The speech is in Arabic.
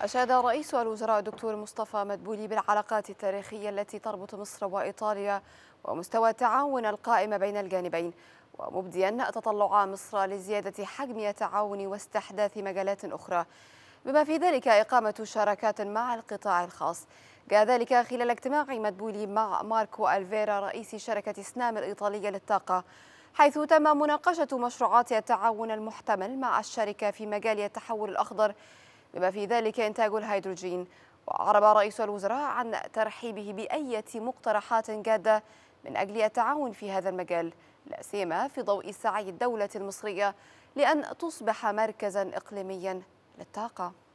أشاد رئيس الوزراء الدكتور مصطفى مدبولي بالعلاقات التاريخية التي تربط مصر وإيطاليا ومستوى التعاون القائم بين الجانبين ومبديا تطلع مصر لزيادة حجم التعاون واستحداث مجالات أخرى بما في ذلك إقامة شراكات مع القطاع الخاص جاء ذلك خلال اجتماع مدبولي مع ماركو ألفيرا رئيس شركة سنام الإيطالية للطاقة حيث تم مناقشة مشروعات التعاون المحتمل مع الشركة في مجال التحول الأخضر بما في ذلك إنتاج الهيدروجين وأعرب رئيس الوزراء عن ترحيبه بأية مقترحات جادة من أجل التعاون في هذا المجال لا سيما في ضوء سعي الدولة المصرية لأن تصبح مركزا إقليميا للطاقة